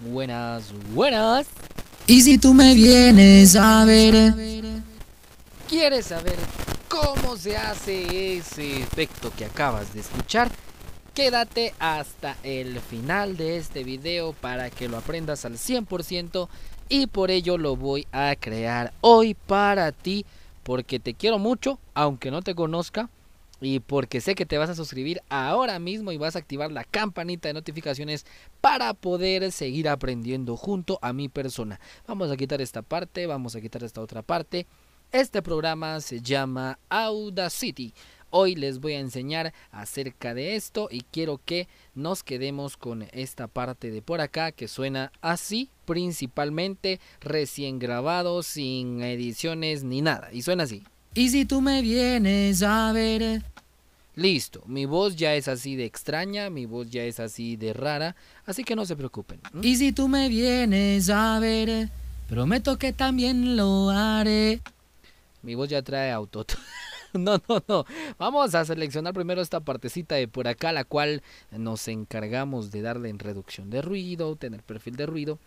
Buenas, buenas. Y si tú me vienes a ver, quieres saber cómo se hace ese efecto que acabas de escuchar, quédate hasta el final de este video para que lo aprendas al 100% y por ello lo voy a crear hoy para ti porque te quiero mucho, aunque no te conozca, y porque sé que te vas a suscribir ahora mismo y vas a activar la campanita de notificaciones para poder seguir aprendiendo junto a mi persona. Vamos a quitar esta parte, vamos a quitar esta otra parte. Este programa se llama Audacity. Hoy les voy a enseñar acerca de esto y quiero que nos quedemos con esta parte de por acá que suena así, principalmente recién grabado, sin ediciones ni nada. Y suena así. Y si tú me vienes a ver, Listo, mi voz ya es así de extraña, mi voz ya es así de rara, así que no se preocupen. Y si tú me vienes a ver, prometo que también lo haré. Mi voz ya trae auto. No, no, no. Vamos a seleccionar primero esta partecita de por acá, la cual nos encargamos de darle en reducción de ruido, tener perfil de ruido.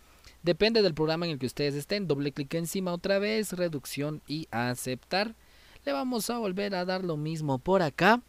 Depende del programa en el que ustedes estén. Doble clic encima otra vez, reducción y aceptar. Le vamos a volver a dar lo mismo por acá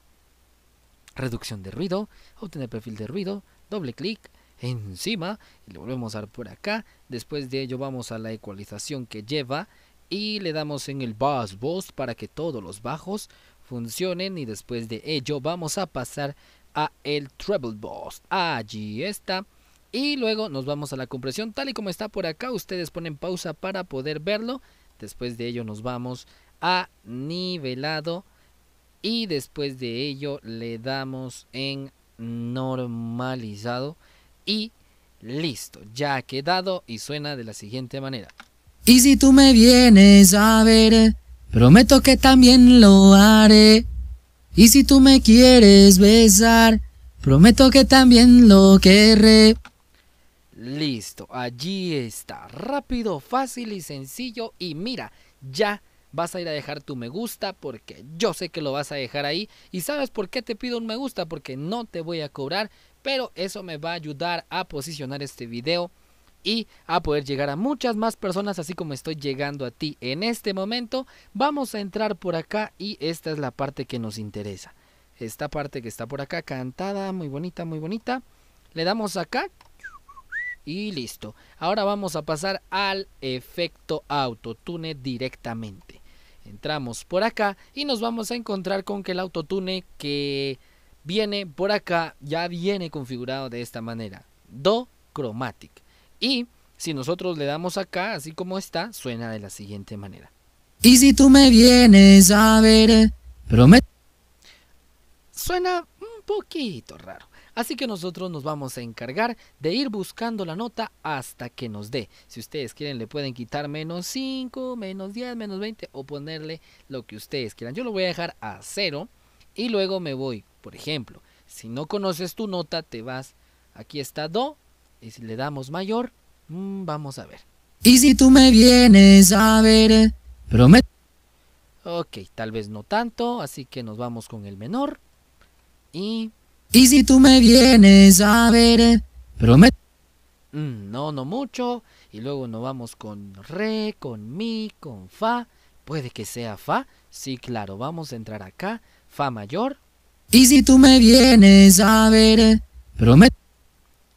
reducción de ruido, obtener perfil de ruido, doble clic, encima, y le volvemos a dar por acá, después de ello vamos a la ecualización que lleva y le damos en el bass boost para que todos los bajos funcionen y después de ello vamos a pasar a el treble boss. allí está. Y luego nos vamos a la compresión tal y como está por acá, ustedes ponen pausa para poder verlo. Después de ello nos vamos a nivelado y después de ello le damos en normalizado y listo, ya ha quedado y suena de la siguiente manera. Y si tú me vienes a ver, prometo que también lo haré. Y si tú me quieres besar, prometo que también lo querré. Listo, allí está, rápido, fácil y sencillo y mira, ya vas a ir a dejar tu me gusta porque yo sé que lo vas a dejar ahí. Y sabes por qué te pido un me gusta, porque no te voy a cobrar, pero eso me va a ayudar a posicionar este video y a poder llegar a muchas más personas así como estoy llegando a ti en este momento. Vamos a entrar por acá y esta es la parte que nos interesa. Esta parte que está por acá cantada, muy bonita, muy bonita. Le damos acá y listo. Ahora vamos a pasar al efecto autotune directamente entramos por acá y nos vamos a encontrar con que el autotune que viene por acá ya viene configurado de esta manera. Do Chromatic. Y si nosotros le damos acá, así como está, suena de la siguiente manera. Y si tú me vienes a ver, eh, prometo. Suena un poquito raro. Así que nosotros nos vamos a encargar de ir buscando la nota hasta que nos dé. Si ustedes quieren le pueden quitar menos 5, menos 10, menos 20 o ponerle lo que ustedes quieran. Yo lo voy a dejar a 0 y luego me voy. Por ejemplo, si no conoces tu nota te vas, aquí está Do y si le damos mayor, mm, vamos a ver. Y si tú me vienes a ver, prometo. Ok, tal vez no tanto, así que nos vamos con el menor y y si tú me vienes a ver, eh, prometo. Mm, no, no mucho. Y luego nos vamos con re, con mi, con fa. Puede que sea fa. Sí, claro, vamos a entrar acá. Fa mayor. Y si tú me vienes a ver, eh, prometo.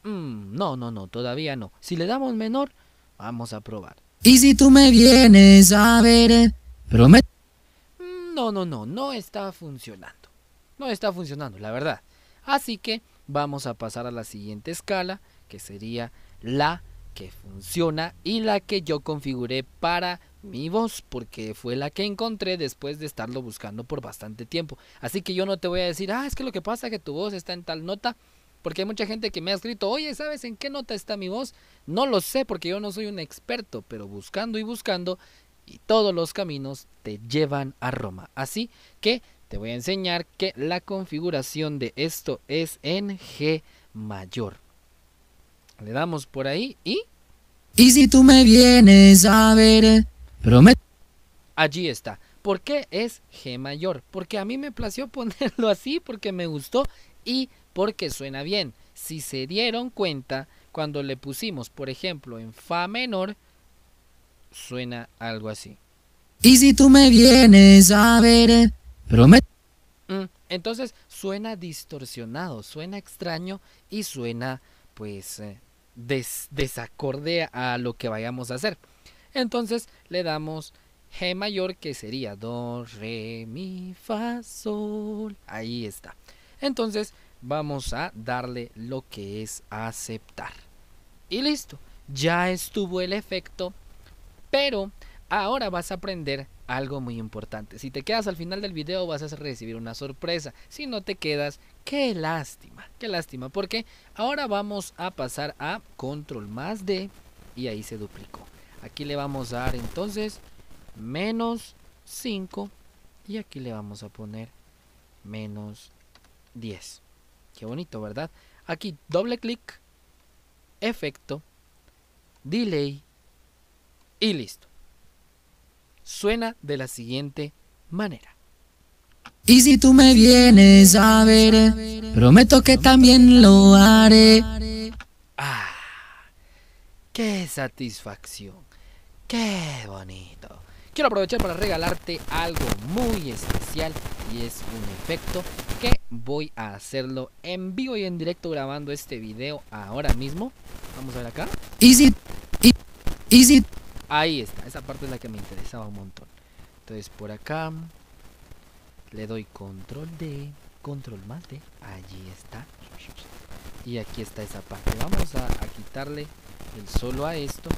Mm, no, no, no, todavía no. Si le damos menor, vamos a probar. Y si tú me vienes a ver, eh, prometo. Mm, no, no, no, no está funcionando. No está funcionando, la verdad. Así que vamos a pasar a la siguiente escala, que sería la que funciona y la que yo configuré para mi voz porque fue la que encontré después de estarlo buscando por bastante tiempo. Así que yo no te voy a decir, ah, es que lo que pasa es que tu voz está en tal nota, porque hay mucha gente que me ha escrito, oye, ¿sabes en qué nota está mi voz? No lo sé porque yo no soy un experto, pero buscando y buscando y todos los caminos te llevan a Roma. Así que te voy a enseñar que la configuración de esto es en G mayor. Le damos por ahí y... Y si tú me vienes a ver, prometo... Allí está. ¿Por qué es G mayor? Porque a mí me plació ponerlo así, porque me gustó y porque suena bien. Si se dieron cuenta, cuando le pusimos, por ejemplo, en Fa menor, suena algo así. Y si tú me vienes a ver... Mm, entonces suena distorsionado, suena extraño y suena pues eh, desacorde a lo que vayamos a hacer. Entonces le damos G mayor que sería Do, Re, Mi, Fa, Sol. Ahí está. Entonces vamos a darle lo que es aceptar. Y listo, ya estuvo el efecto, pero ahora vas a aprender algo muy importante. Si te quedas al final del video vas a recibir una sorpresa. Si no te quedas, qué lástima, qué lástima. Porque ahora vamos a pasar a control más D y ahí se duplicó. Aquí le vamos a dar entonces menos 5 y aquí le vamos a poner menos 10. Qué bonito, ¿verdad? Aquí doble clic, efecto, delay y listo suena de la siguiente manera. Y si tú me vienes a ver, prometo que también lo haré. ¡Ah! ¡Qué satisfacción! ¡Qué bonito! Quiero aprovechar para regalarte algo muy especial y es un efecto que voy a hacerlo en vivo y en directo grabando este video ahora mismo. Vamos a ver acá. Easy. Easy. Ahí está, esa parte es la que me interesaba un montón. Entonces por acá le doy control D, control más D, allí está. Y aquí está esa parte. Vamos a, quitarle el solo a esto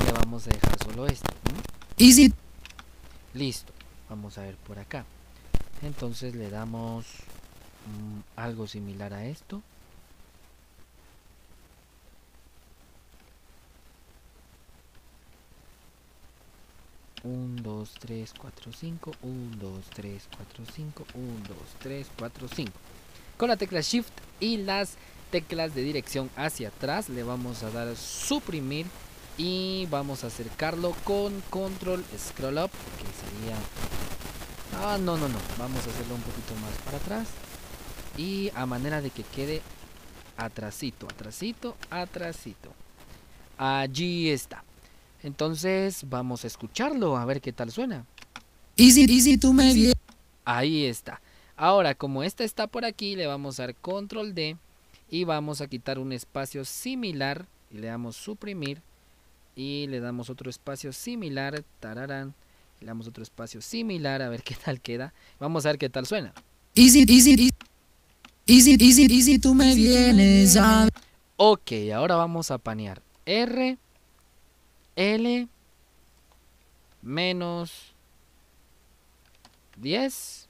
y le vamos a dejar solo esto. Listo. Vamos a ver por acá. Entonces le damos mm, algo similar a esto. 1, 2, 3, 4, 5, 1, 2, 3, 4, 5, 1, 2, 3, 4, 5. Con la tecla Shift y las teclas de dirección hacia atrás le vamos a dar suprimir y vamos a acercarlo con Control Scroll Up, que sería... Ah, no, no, no, vamos a hacerlo un poquito más para atrás y a manera de que quede atrasito, atrasito, atrasito. Allí está. Entonces vamos a escucharlo, a ver qué tal suena. Easy, easy tú me Ahí está. Ahora, como esta está por aquí, le vamos a dar control D y vamos a quitar un espacio similar y le damos suprimir y le damos otro espacio similar, tararán, le damos otro espacio similar, a ver qué tal queda. Vamos a ver qué tal suena. Easy, easy, easy, si, tú me vienes Ok, ahora vamos a panear R L menos 10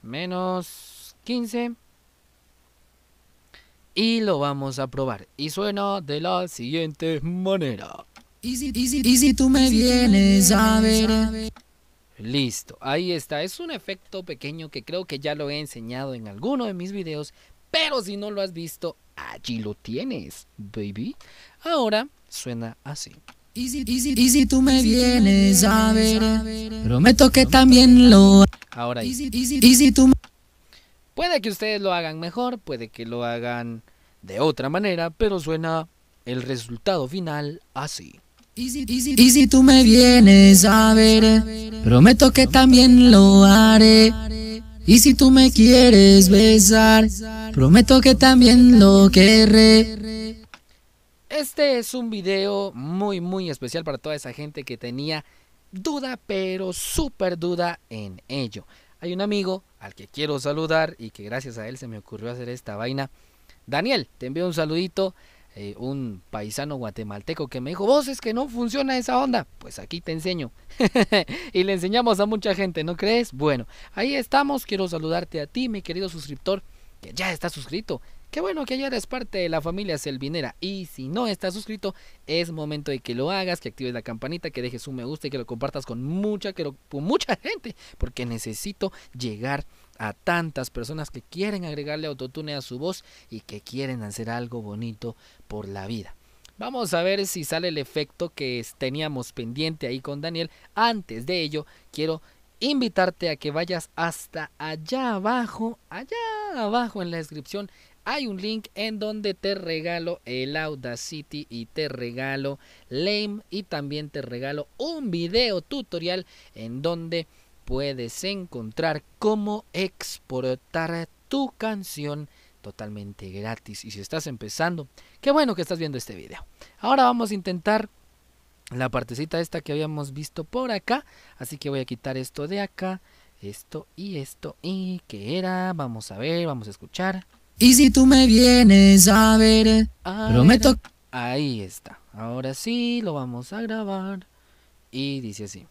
menos 15 y lo vamos a probar y suena de la siguiente manera y si, tú me vienes a ver listo ahí está es un efecto pequeño que creo que ya lo he enseñado en alguno de mis videos pero si no lo has visto Allí lo tienes, baby. Ahora suena así. Y si, tú me vienes a ver, prometo que también lo... Ahora y si, tú... Puede que ustedes lo hagan mejor, puede que lo hagan de otra manera, pero suena el resultado final así. y si, tú me vienes a ver, prometo que también lo haré. Y si tú me quieres besar, prometo que también lo querré. Este es un video muy muy especial para toda esa gente que tenía duda, pero súper duda en ello. Hay un amigo al que quiero saludar y que gracias a él se me ocurrió hacer esta vaina. Daniel, te envío un saludito. Eh, un paisano guatemalteco que me dijo, vos es que no funciona esa onda. Pues aquí te enseño. y le enseñamos a mucha gente, ¿no crees? Bueno, ahí estamos. Quiero saludarte a ti, mi querido suscriptor, que ya está suscrito. Qué bueno que ya eres parte de la familia Selvinera. Y si no estás suscrito, es momento de que lo hagas, que actives la campanita, que dejes un me gusta y que lo compartas con mucha, que lo, con mucha gente, porque necesito llegar a tantas personas que quieren agregarle autotune a su voz y que quieren hacer algo bonito por la vida. Vamos a ver si sale el efecto que teníamos pendiente ahí con Daniel. Antes de ello, quiero invitarte a que vayas hasta allá abajo, allá abajo en la descripción. Hay un link en donde te regalo el Audacity y te regalo Lame y también te regalo un video tutorial en donde puedes encontrar cómo exportar tu canción totalmente gratis. Y si estás empezando, qué bueno que estás viendo este video. Ahora vamos a intentar la partecita esta que habíamos visto por acá. Así que voy a quitar esto de acá, esto y esto. ¿Y qué era? Vamos a ver, vamos a escuchar. Y si tú me vienes a ver, prometo... ahí está. Ahora sí, lo vamos a grabar. Y dice así.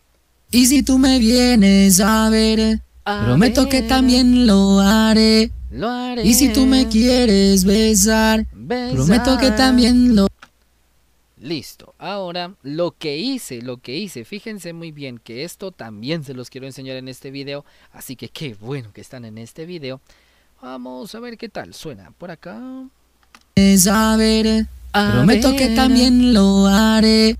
Y si tú me vienes a ver, prometo que también lo haré. Lo haré. Y si tú me quieres besar, prometo que también lo Listo, ahora lo que hice, lo que hice, fíjense muy bien que esto también se los quiero enseñar en este video, así que qué bueno que están en este video. Vamos a ver qué tal suena por acá. Es a ver, prometo que también lo haré.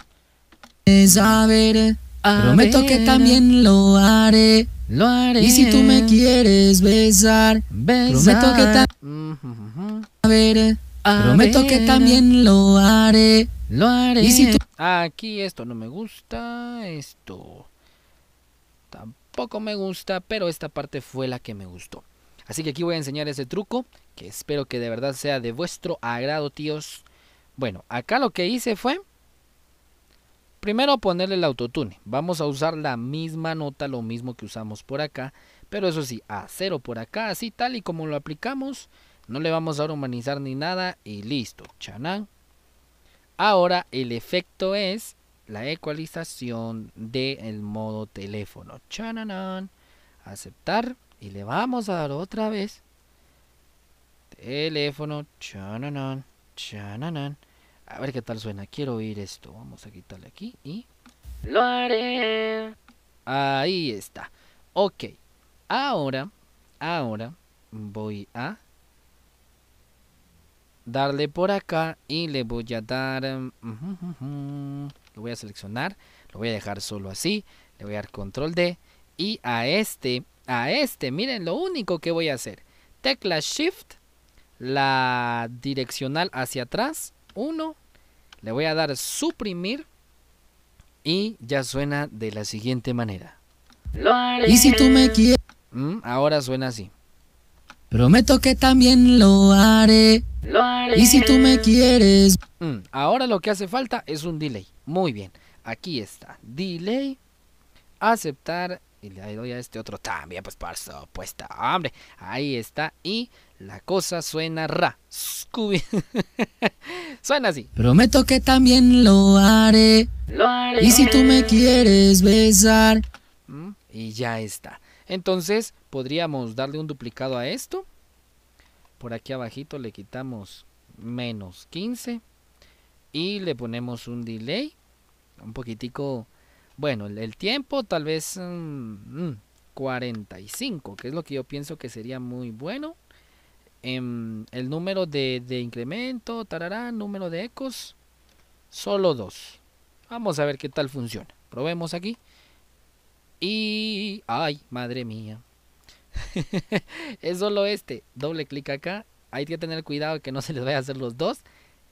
Es a ver, Ah, prometo que también lo haré. Lo haré. Y si tú me quieres besar, besar. Prometo que también. A ver. Prometo que también lo haré. Lo haré. Y Aquí esto no me gusta. Esto tampoco me gusta. Pero esta parte fue la que me gustó. Así que aquí voy a enseñar ese truco. Que espero que de verdad sea de vuestro agrado, tíos. Bueno, acá lo que hice fue Primero ponerle el autotune. Vamos a usar la misma nota, lo mismo que usamos por acá. Pero eso sí, a cero por acá, así tal y como lo aplicamos. No le vamos a humanizar ni nada y listo. Chanan. Ahora el efecto es la ecualización del modo teléfono. Chananan. Aceptar y le vamos a dar otra vez. Teléfono. Chananán. Chananan. A ver qué tal suena. Quiero oír esto. Vamos a quitarle aquí y... Lo haré. Ahí está. Ok. Ahora, ahora voy a darle por acá y le voy a dar... Em, lo voy a seleccionar. Lo voy a dejar solo así. Le voy a dar control D. Y a este, a este, miren lo único que voy a hacer. Tecla Shift, la direccional hacia atrás uno, le voy a dar suprimir y ya suena de la siguiente manera. Y si tú me quieres... Mm, ahora suena así. Prometo que también lo haré. Y si tú me quieres... Mm, ahora lo que hace falta es un delay. Muy bien. Aquí está. Delay. Aceptar. Y le doy a este otro también, pues por supuesto. Hombre. Ahí está. Y la cosa suena ra. suena así. Prometo que también lo haré. Lo haré. Y si tú me quieres besar. Mm, y ya está. Entonces, podríamos darle un duplicado a esto. Por aquí abajito le quitamos menos 15. Y le ponemos un delay. Un poquitico. Bueno, el, tiempo tal vez 45, mm, mm, que es lo que yo pienso que sería muy bueno. Em, el número de, incremento, tarará, número de ecos, solo dos. Vamos a ver qué tal funciona. Probemos aquí. Y... ¡Ay, madre mía! es solo este. Doble clic acá. Hay que tener cuidado que no se les vaya a hacer los dos.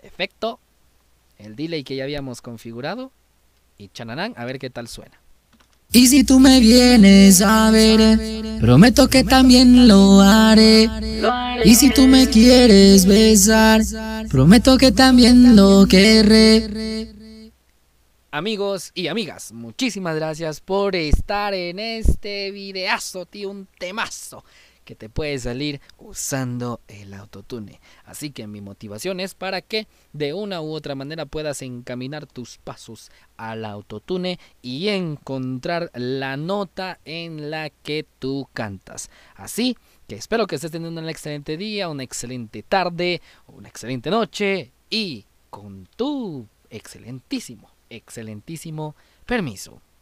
Efecto. El delay que ya habíamos configurado. Y chanarán, a ver qué tal suena. Y si tú me vienes a ver, prometo que también Lo haré. Y si tú me quieres besar, prometo que también lo querré. Amigos y amigas, muchísimas gracias por estar en este videazo, tío, un temazo que te puede salir usando el autotune. Así que mi motivación es para que de una u otra manera puedas encaminar tus pasos al autotune y encontrar la nota en la que tú cantas. Así que espero que estés teniendo un excelente día, una excelente tarde, una excelente noche y con tu excelentísimo, excelentísimo permiso.